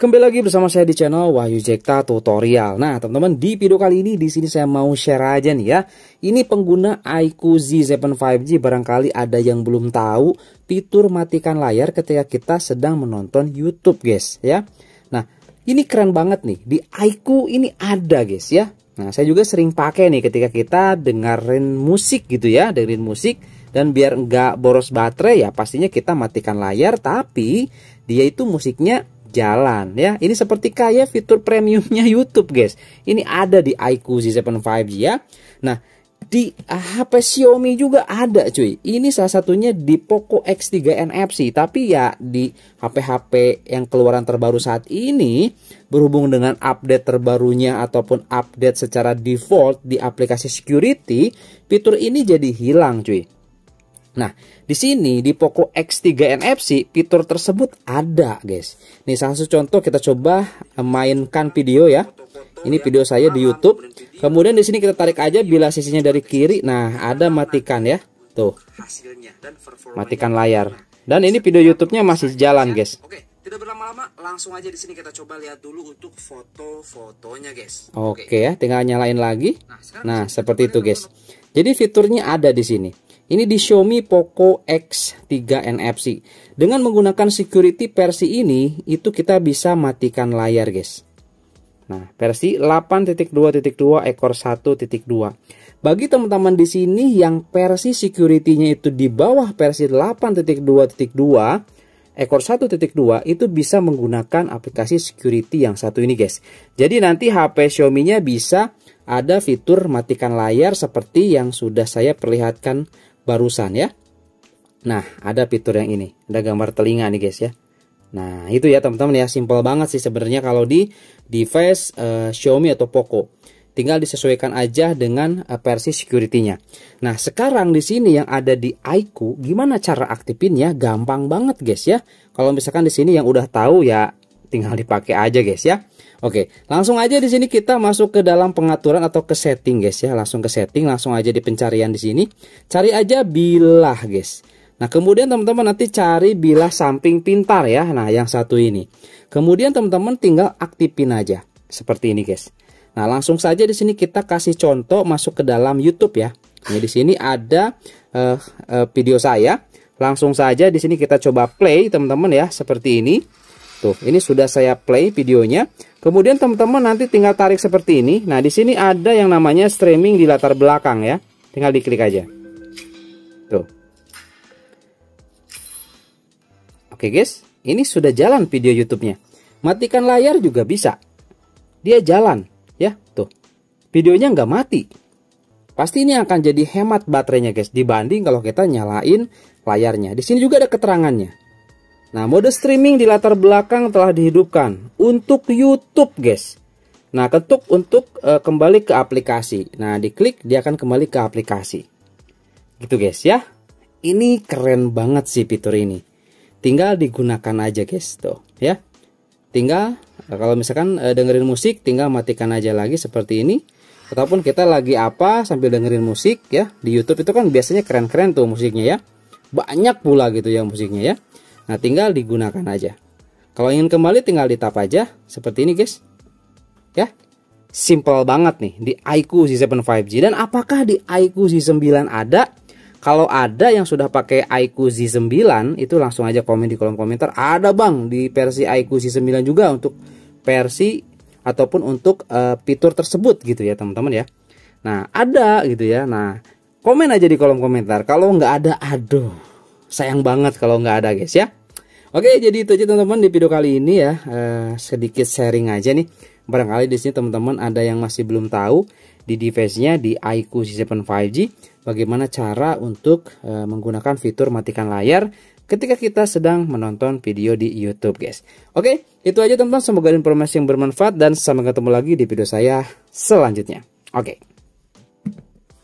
Kembali lagi bersama saya di channel Wahyu Jekta Tutorial. Nah, teman-teman, di video kali ini di sini saya mau share aja nih ya. Ini pengguna IQ Z7 5G barangkali ada yang belum tahu fitur matikan layar ketika kita sedang menonton YouTube, guys, ya. Nah, ini keren banget nih. Di IQ ini ada, guys, ya. Nah, saya juga sering pakai nih ketika kita dengerin musik gitu ya, dengerin musik dan biar nggak boros baterai ya pastinya kita matikan layar tapi dia itu musiknya jalan ya. Ini seperti kayak fitur premiumnya YouTube guys. Ini ada di iQOO Z7 5G ya. Nah di HP ah, Xiaomi juga ada cuy. Ini salah satunya di Poco X3 NFC. Tapi ya di HP-HP yang keluaran terbaru saat ini berhubung dengan update terbarunya ataupun update secara default di aplikasi security, fitur ini jadi hilang cuy. Nah, di sini di Poco X3 NFC fitur tersebut ada, guys. Nih, salah satu contoh kita coba eh, mainkan video ya. Ini video saya di YouTube. Kemudian di sini kita tarik aja bila sisinya dari kiri. Nah, ada matikan ya. Tuh. Matikan layar. Dan ini video YouTube-nya masih jalan, guys. Tidak berlama-lama, langsung aja di sini kita coba lihat dulu untuk foto-fotonya, guys. Oke okay, ya, tinggal nyalain lagi. Nah, nah seperti itu, guys. Jadi fiturnya ada di sini. Ini di Xiaomi Poco X3 NFC. Dengan menggunakan security versi ini, itu kita bisa matikan layar, guys. Nah, versi 8.2.2 ekor 1.2. Bagi teman-teman di sini yang versi security-nya itu di bawah versi 8.2.2, ekor 1.2 itu bisa menggunakan aplikasi security yang satu ini guys. Jadi nanti HP Xiaomi-nya bisa ada fitur matikan layar seperti yang sudah saya perlihatkan barusan ya. Nah, ada fitur yang ini, ada gambar telinga nih guys ya. Nah, itu ya teman-teman ya, simple banget sih sebenarnya kalau di device uh, Xiaomi atau Poco. Tinggal disesuaikan aja dengan uh, versi security-nya. Nah, sekarang di sini yang ada di IQ, gimana cara aktifin ya? Gampang banget guys ya. Kalau misalkan di sini yang udah tahu ya tinggal dipakai aja guys ya. Oke, langsung aja di sini kita masuk ke dalam pengaturan atau ke setting guys ya. Langsung ke setting, langsung aja di pencarian di sini. Cari aja bilah guys. Nah, kemudian teman-teman nanti cari bilah samping pintar ya. Nah, yang satu ini. Kemudian teman-teman tinggal aktifin aja. Seperti ini, guys. Nah, langsung saja di sini kita kasih contoh masuk ke dalam YouTube ya. Ini di sini ada uh, uh, video saya. Langsung saja di sini kita coba play, teman-teman ya, seperti ini. Tuh, ini sudah saya play videonya. Kemudian teman-teman nanti tinggal tarik seperti ini. Nah, di sini ada yang namanya streaming di latar belakang ya. Tinggal diklik aja. Tuh. Oke guys, ini sudah jalan video YouTube-nya. Matikan layar juga bisa. Dia jalan ya, tuh. Videonya nggak mati. Pasti ini akan jadi hemat baterainya guys dibanding kalau kita nyalain layarnya. Di sini juga ada keterangannya. Nah, mode streaming di latar belakang telah dihidupkan untuk YouTube, guys. Nah, ketuk untuk e, kembali ke aplikasi. Nah, diklik dia akan kembali ke aplikasi. Gitu, guys, ya. Ini keren banget sih fitur ini. Tinggal digunakan aja, guys, tuh, ya. Tinggal eh, kalau misalkan e, dengerin musik, tinggal matikan aja lagi seperti ini. Ataupun kita lagi apa sambil dengerin musik ya. Di YouTube itu kan biasanya keren-keren tuh musiknya ya. Banyak pula gitu ya musiknya ya. Nah, tinggal digunakan aja. Kalau ingin kembali tinggal ditap aja seperti ini, guys. Ya. Simple banget nih di IQ Z7 5G dan apakah di IQ Z9 ada? Kalau ada yang sudah pakai IQ Z9 itu langsung aja komen di kolom komentar. Ada Bang di versi IQ Z9 juga untuk versi ataupun untuk uh, fitur tersebut gitu ya, teman-teman ya. Nah, ada gitu ya. Nah, komen aja di kolom komentar. Kalau nggak ada, aduh, sayang banget kalau nggak ada, guys ya. Oke, jadi itu aja teman-teman di video kali ini ya. Uh, sedikit sharing aja nih. Barangkali di sini teman-teman ada yang masih belum tahu di device-nya di iQOO C7 5G bagaimana cara untuk uh, menggunakan fitur matikan layar ketika kita sedang menonton video di YouTube, guys. Oke, itu aja teman-teman. Semoga informasi yang bermanfaat dan sampai ketemu lagi di video saya selanjutnya. Oke.